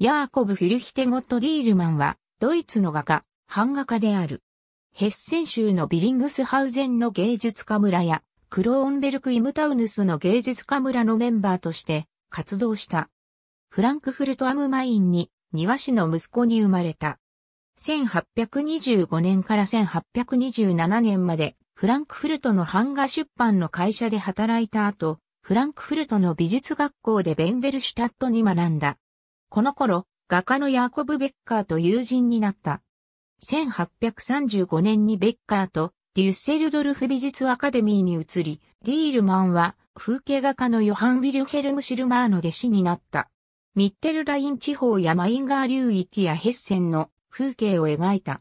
ヤーコブ・フィルヒテゴット・ディールマンは、ドイツの画家、版画家である。ヘッセン州のビリングスハウゼンの芸術家村や、クローンベルク・イムタウヌスの芸術家村のメンバーとして活動した。フランクフルト・アムマインに、庭師の息子に生まれた。1825年から1827年まで、フランクフルトの版画出版の会社で働いた後、フランクフルトの美術学校でベンデルシュタットに学んだ。この頃、画家のヤーコブ・ベッカーと友人になった。1835年にベッカーとデュッセルドルフ美術アカデミーに移り、ディールマンは風景画家のヨハン・ウィルヘルム・シルマーの弟子になった。ミッテルライン地方やマインガー流域やヘッセンの風景を描いた。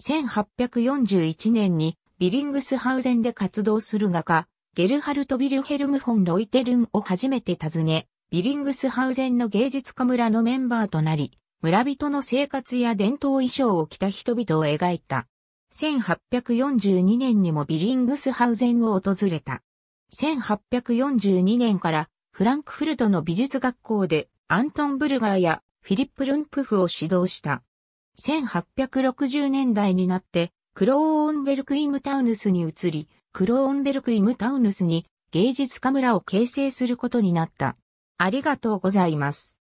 1841年にビリングスハウゼンで活動する画家、ゲルハルト・ビルヘルム・フォン・ロイテルンを初めて訪ね、ビリングスハウゼンの芸術家村のメンバーとなり、村人の生活や伝統衣装を着た人々を描いた。1842年にもビリングスハウゼンを訪れた。1842年からフランクフルトの美術学校でアントン・ブルガーやフィリップ・ルンプフを指導した。1860年代になってクローンベルク・イムタウヌスに移り、クローンベルク・イムタウヌスに芸術家村を形成することになった。ありがとうございます。